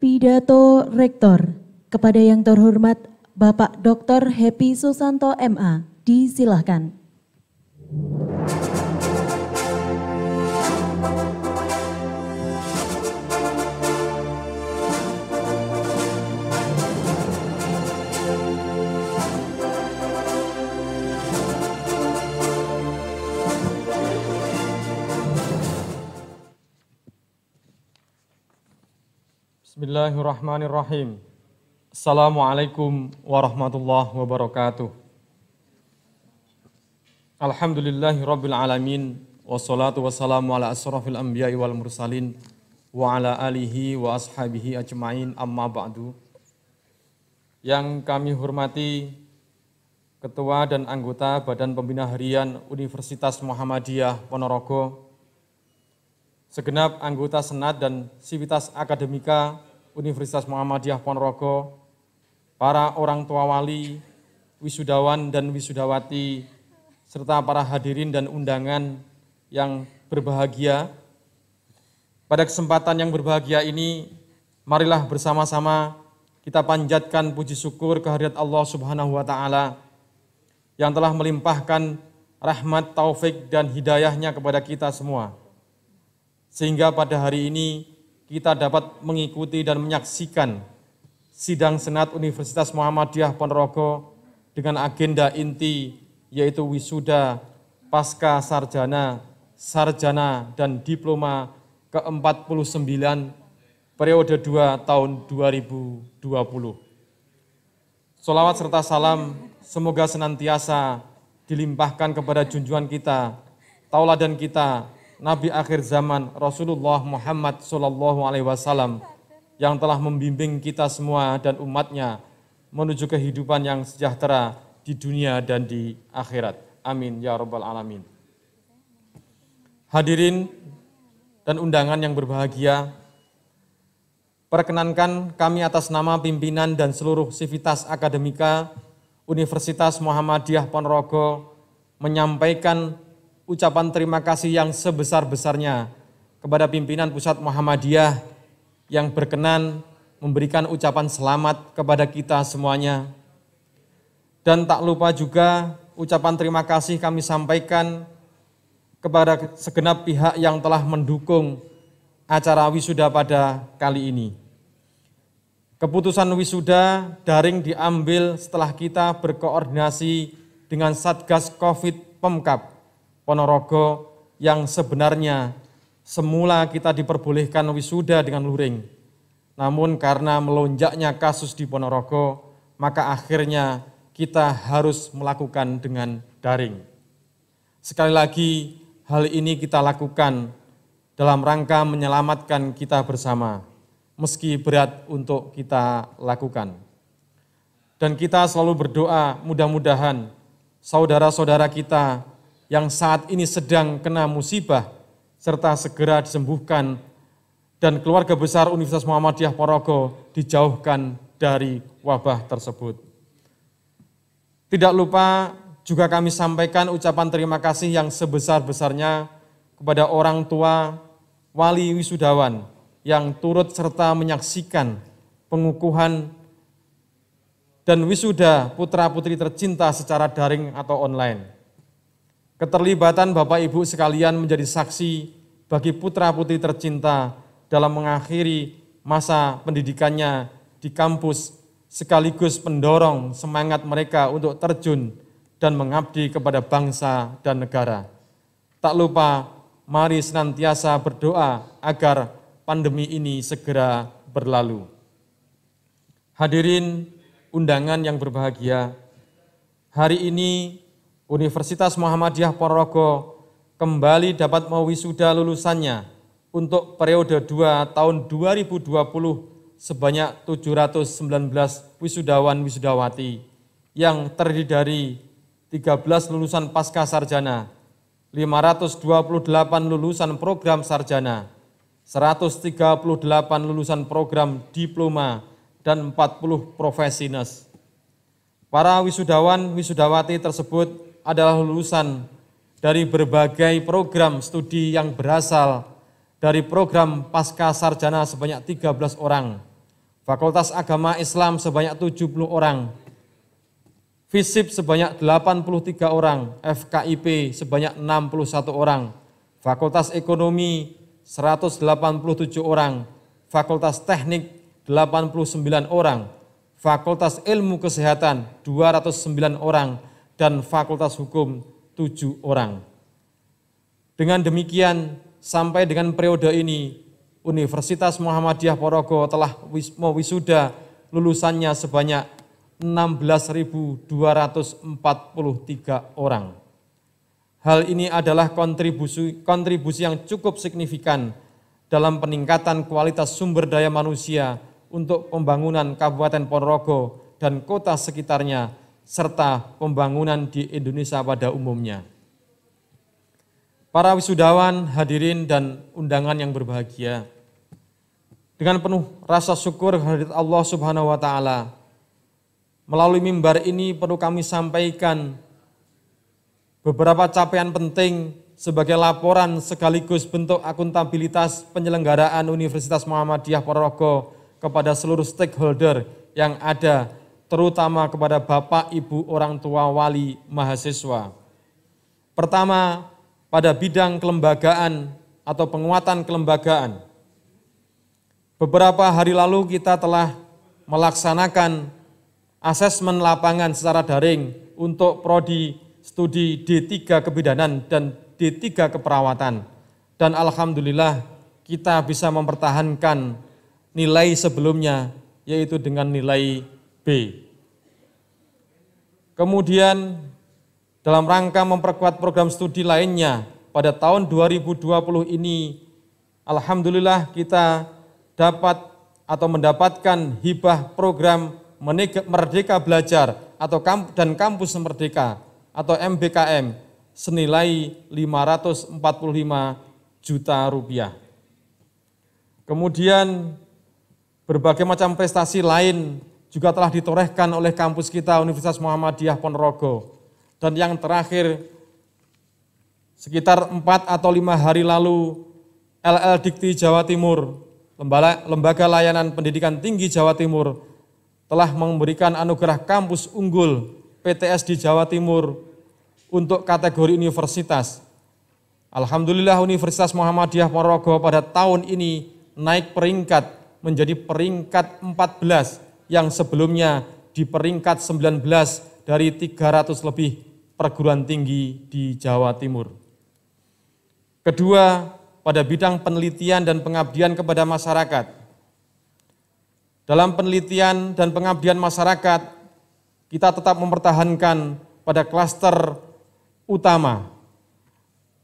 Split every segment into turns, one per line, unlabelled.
Pidato Rektor kepada yang terhormat Bapak Dr. Happy Susanto MA, disilahkan. Thank you. Bismillahirrahmanirrahim. Assalamualaikum warahmatullahi wabarakatuh. Alhamdulillahi rabbil alamin. Wassalatu wassalamu ala asrafil anbiya wal mursalin wa ala alihi wa ashabihi ajma'in amma ba'du. Yang kami hormati Ketua dan anggota Badan Pembina Harian Universitas Muhammadiyah Ponorogo, segenap anggota Senat dan Sivitas Akademika Universitas Muhammadiyah Ponorogo, para orang tua wali, wisudawan dan wisudawati, serta para hadirin dan undangan yang berbahagia. Pada kesempatan yang berbahagia ini, marilah bersama-sama kita panjatkan puji syukur kehadirat Allah Subhanahu wa taala yang telah melimpahkan rahmat, taufik dan hidayahnya kepada kita semua. Sehingga pada hari ini kita dapat mengikuti dan menyaksikan sidang Senat Universitas Muhammadiyah Ponorogo dengan agenda inti yaitu wisuda pasca sarjana, sarjana dan diploma ke-49 periode 2 tahun 2020. Salawat serta salam semoga senantiasa dilimpahkan kepada junjungan kita, tauladan kita, Nabi akhir zaman Rasulullah Muhammad SAW Alaihi Wasallam yang telah membimbing kita semua dan umatnya menuju kehidupan yang sejahtera di dunia dan di akhirat. Amin ya rabbal alamin. Hadirin dan undangan yang berbahagia, perkenankan kami atas nama pimpinan dan seluruh sivitas akademika Universitas Muhammadiyah Ponorogo menyampaikan ucapan terima kasih yang sebesar-besarnya kepada pimpinan Pusat Muhammadiyah yang berkenan memberikan ucapan selamat kepada kita semuanya. Dan tak lupa juga ucapan terima kasih kami sampaikan kepada segenap pihak yang telah mendukung acara wisuda pada kali ini. Keputusan wisuda daring diambil setelah kita berkoordinasi dengan Satgas COVID Pemkap Ponorogo yang sebenarnya semula kita diperbolehkan wisuda dengan luring. Namun karena melonjaknya kasus di Ponorogo, maka akhirnya kita harus melakukan dengan daring. Sekali lagi, hal ini kita lakukan dalam rangka menyelamatkan kita bersama, meski berat untuk kita lakukan. Dan kita selalu berdoa, mudah-mudahan saudara-saudara kita yang saat ini sedang kena musibah serta segera disembuhkan dan keluarga besar Universitas Muhammadiyah Porogo dijauhkan dari wabah tersebut. Tidak lupa juga kami sampaikan ucapan terima kasih yang sebesar-besarnya kepada orang tua wali wisudawan yang turut serta menyaksikan pengukuhan dan wisuda putra-putri tercinta secara daring atau online. Keterlibatan Bapak Ibu sekalian menjadi saksi bagi putra-putri tercinta dalam mengakhiri masa pendidikannya di kampus sekaligus pendorong semangat mereka untuk terjun dan mengabdi kepada bangsa dan negara. Tak lupa, mari senantiasa berdoa agar pandemi ini segera berlalu. Hadirin undangan yang berbahagia, hari ini Universitas Muhammadiyah Ponorogo kembali dapat mewisuda lulusannya untuk periode 2 tahun 2020 sebanyak 719 wisudawan-wisudawati yang terdiri dari 13 lulusan pasca sarjana, 528 lulusan program sarjana, 138 lulusan program diploma, dan 40 profesi Para wisudawan-wisudawati tersebut adalah lulusan dari berbagai program studi yang berasal dari program pasca sarjana sebanyak 13 orang, Fakultas Agama Islam sebanyak 70 orang, FISIP sebanyak 83 orang, FKIP sebanyak 61 orang, Fakultas Ekonomi 187 orang, Fakultas Teknik 89 orang, Fakultas Ilmu Kesehatan 209 orang, dan Fakultas Hukum tujuh orang. Dengan demikian, sampai dengan periode ini, Universitas Muhammadiyah Porogo telah mewisuda lulusannya sebanyak 16.243 orang. Hal ini adalah kontribusi, kontribusi yang cukup signifikan dalam peningkatan kualitas sumber daya manusia untuk pembangunan Kabupaten Ponorogo dan kota sekitarnya serta pembangunan di Indonesia pada umumnya. Para wisudawan, hadirin, dan undangan yang berbahagia, dengan penuh rasa syukur hadirat Allah Subhanahu wa Ta'ala, melalui mimbar ini perlu kami sampaikan beberapa capaian penting sebagai laporan sekaligus bentuk akuntabilitas penyelenggaraan Universitas Muhammadiyah Ponorogo kepada seluruh stakeholder yang ada terutama kepada Bapak, Ibu, orang tua, wali, mahasiswa. Pertama, pada bidang kelembagaan atau penguatan kelembagaan. Beberapa hari lalu kita telah melaksanakan asesmen lapangan secara daring untuk prodi studi D3 kebidanan dan D3 keperawatan. Dan alhamdulillah kita bisa mempertahankan nilai sebelumnya yaitu dengan nilai Kemudian dalam rangka memperkuat program studi lainnya pada tahun 2020 ini alhamdulillah kita dapat atau mendapatkan hibah program Merdeka Belajar atau dan Kampus Merdeka atau MBKM senilai 545 juta rupiah. Kemudian berbagai macam prestasi lain juga telah ditorehkan oleh kampus kita Universitas Muhammadiyah Ponorogo. Dan yang terakhir, sekitar 4 atau 5 hari lalu, LL Dikti Jawa Timur, Lembaga Layanan Pendidikan Tinggi Jawa Timur, telah memberikan anugerah kampus unggul PTS di Jawa Timur untuk kategori universitas. Alhamdulillah Universitas Muhammadiyah Ponorogo pada tahun ini naik peringkat menjadi peringkat 14 yang sebelumnya di peringkat 19 dari 300 lebih perguruan tinggi di Jawa Timur. Kedua, pada bidang penelitian dan pengabdian kepada masyarakat. Dalam penelitian dan pengabdian masyarakat, kita tetap mempertahankan pada klaster utama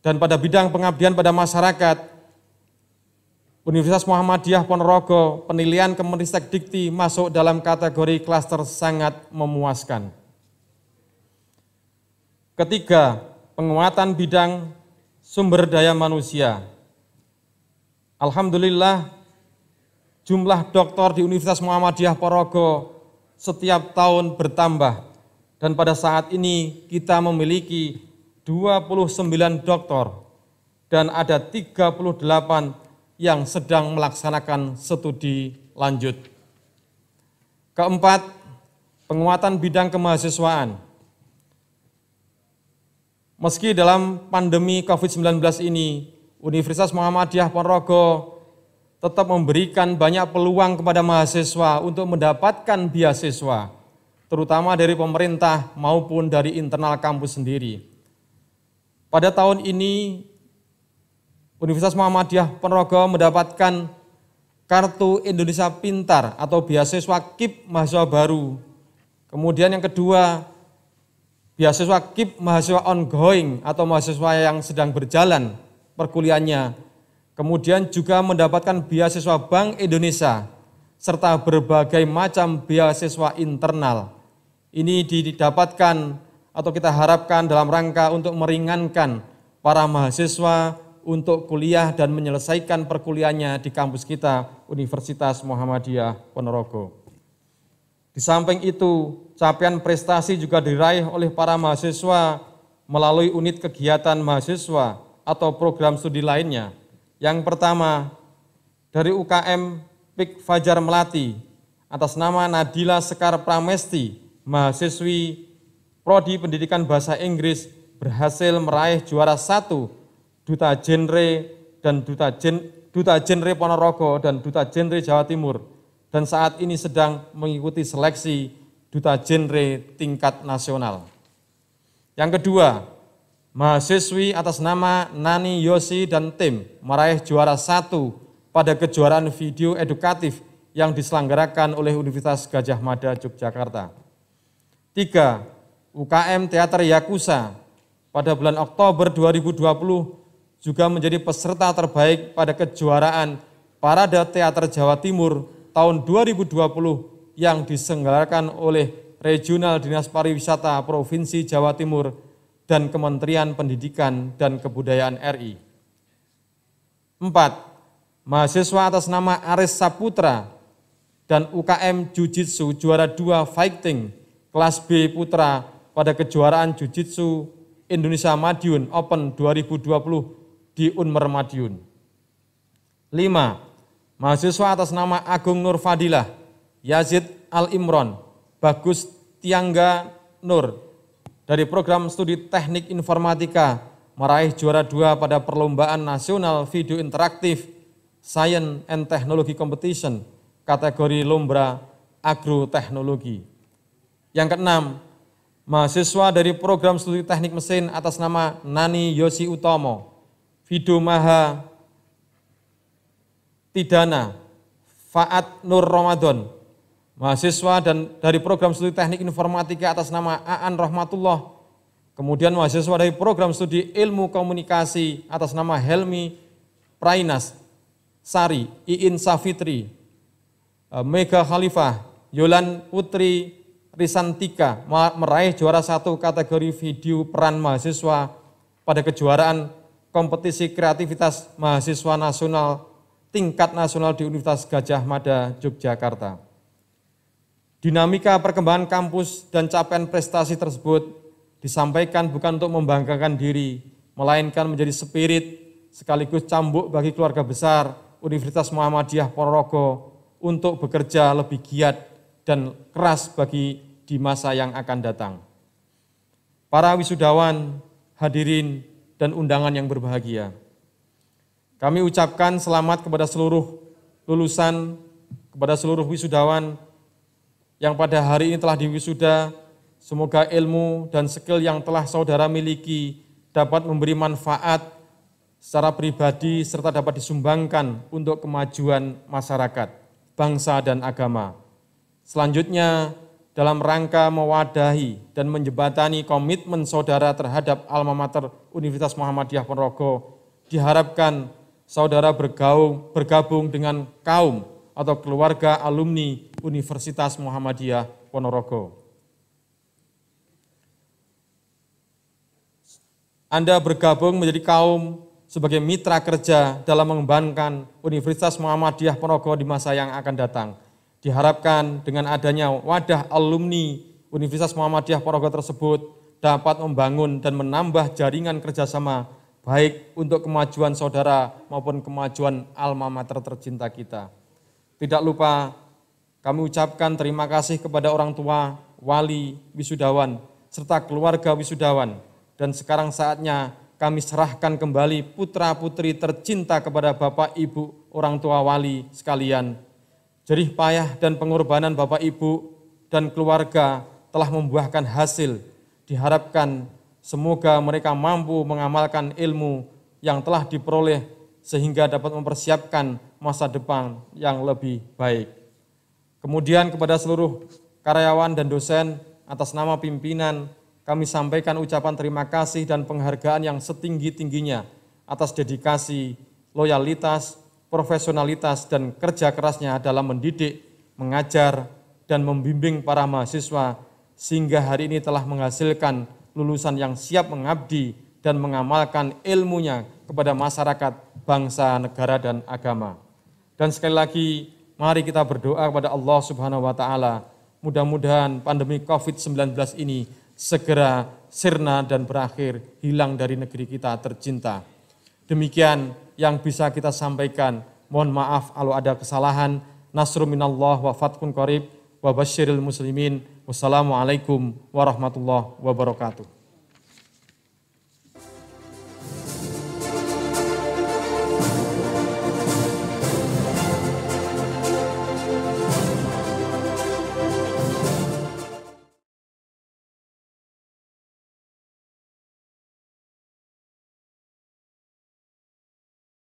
dan pada bidang pengabdian pada masyarakat Universitas Muhammadiyah Ponorogo, penilaian Kemenristek Dikti masuk dalam kategori klaster sangat memuaskan. Ketiga, penguatan bidang sumber daya manusia. Alhamdulillah, jumlah doktor di Universitas Muhammadiyah Ponorogo setiap tahun bertambah dan pada saat ini kita memiliki 29 doktor dan ada 38 yang sedang melaksanakan studi lanjut. Keempat, penguatan bidang kemahasiswaan. Meski dalam pandemi COVID-19 ini, Universitas Muhammadiyah Ponorogo tetap memberikan banyak peluang kepada mahasiswa untuk mendapatkan beasiswa, terutama dari pemerintah maupun dari internal kampus sendiri. Pada tahun ini, Universitas Muhammadiyah Ponorogo mendapatkan kartu Indonesia Pintar atau biasiswa KIP mahasiswa baru. Kemudian yang kedua, biasiswa KIP mahasiswa ongoing atau mahasiswa yang sedang berjalan perkuliahannya. Kemudian juga mendapatkan biasiswa Bank Indonesia serta berbagai macam biasiswa internal. Ini didapatkan atau kita harapkan dalam rangka untuk meringankan para mahasiswa untuk kuliah dan menyelesaikan perkuliahannya di kampus kita Universitas Muhammadiyah Ponorogo. Di samping itu, capaian prestasi juga diraih oleh para mahasiswa melalui unit kegiatan mahasiswa atau program studi lainnya. Yang pertama, dari UKM Pik Fajar Melati atas nama Nadila Sekar Pramesti, mahasiswi Prodi Pendidikan Bahasa Inggris berhasil meraih juara satu Duta Jenre dan Duta, Jen, Duta Jenre Ponorogo dan Duta Jenre Jawa Timur dan saat ini sedang mengikuti seleksi Duta Jenre tingkat nasional. Yang kedua, mahasiswi atas nama Nani Yosi dan tim meraih juara satu pada kejuaraan video edukatif yang diselenggarakan oleh Universitas Gajah Mada Yogyakarta. Tiga, UKM Teater Yakusa pada bulan Oktober 2020 juga menjadi peserta terbaik pada kejuaraan Parade Teater Jawa Timur tahun 2020 yang diselenggarakan oleh Regional Dinas Pariwisata Provinsi Jawa Timur dan Kementerian Pendidikan dan Kebudayaan RI. 4 mahasiswa atas nama Aris Saputra dan UKM Jujitsu juara 2 fighting kelas B putra pada kejuaraan Jujitsu Indonesia Madiun Open 2020 di Unmer Madiun. 5. Mahasiswa atas nama Agung Nur Fadilah, Yazid Al Imron, Bagus Tiangga Nur dari program studi Teknik Informatika meraih juara dua pada perlombaan nasional video interaktif Science and Technology Competition kategori lomba agroteknologi. Yang keenam, mahasiswa dari program studi teknik mesin atas nama Nani Yosi Utomo, Maha Tidana Faat Nur Ramadan mahasiswa dan dari program studi teknik informatika atas nama Aan Rahmatullah kemudian mahasiswa dari program studi ilmu komunikasi atas nama Helmi Prainas Sari Iin Safitri e, Mega Khalifah Yolan Putri Risantika meraih juara satu kategori video peran mahasiswa pada kejuaraan kompetisi kreativitas mahasiswa nasional tingkat nasional di Universitas Gajah Mada, Yogyakarta. Dinamika perkembangan kampus dan capaian prestasi tersebut disampaikan bukan untuk membanggakan diri, melainkan menjadi spirit sekaligus cambuk bagi keluarga besar Universitas Muhammadiyah Ponorogo untuk bekerja lebih giat dan keras bagi di masa yang akan datang. Para wisudawan, hadirin, dan undangan yang berbahagia. Kami ucapkan selamat kepada seluruh lulusan, kepada seluruh wisudawan yang pada hari ini telah diwisuda. Semoga ilmu dan skill yang telah saudara miliki dapat memberi manfaat secara pribadi serta dapat disumbangkan untuk kemajuan masyarakat, bangsa, dan agama. Selanjutnya, dalam rangka mewadahi dan menjembatani komitmen saudara terhadap alma mater Universitas Muhammadiyah Ponorogo diharapkan saudara bergaung, bergabung dengan kaum atau keluarga alumni Universitas Muhammadiyah Ponorogo. Anda bergabung menjadi kaum sebagai mitra kerja dalam mengembangkan Universitas Muhammadiyah Ponorogo di masa yang akan datang. Diharapkan dengan adanya wadah alumni Universitas Muhammadiyah Ponorogo tersebut dapat membangun dan menambah jaringan kerjasama baik untuk kemajuan saudara maupun kemajuan alma mater tercinta kita. Tidak lupa kami ucapkan terima kasih kepada orang tua, wali, wisudawan, serta keluarga wisudawan. Dan sekarang saatnya kami serahkan kembali putra-putri tercinta kepada Bapak Ibu orang tua wali sekalian Jerih payah dan pengorbanan Bapak Ibu dan keluarga telah membuahkan hasil. Diharapkan semoga mereka mampu mengamalkan ilmu yang telah diperoleh sehingga dapat mempersiapkan masa depan yang lebih baik. Kemudian kepada seluruh karyawan dan dosen atas nama pimpinan kami sampaikan ucapan terima kasih dan penghargaan yang setinggi-tingginya atas dedikasi, loyalitas, profesionalitas dan kerja kerasnya dalam mendidik, mengajar, dan membimbing para mahasiswa sehingga hari ini telah menghasilkan lulusan yang siap mengabdi dan mengamalkan ilmunya kepada masyarakat, bangsa, negara, dan agama. Dan sekali lagi, mari kita berdoa kepada Allah Subhanahu wa Ta'ala. Mudah-mudahan pandemi COVID-19 ini segera sirna dan berakhir hilang dari negeri kita tercinta. Demikian yang bisa kita sampaikan. Mohon maaf kalau ada kesalahan. Nasru minallah wa fatkun qarib wa basyiril muslimin. Wassalamualaikum warahmatullahi wabarakatuh.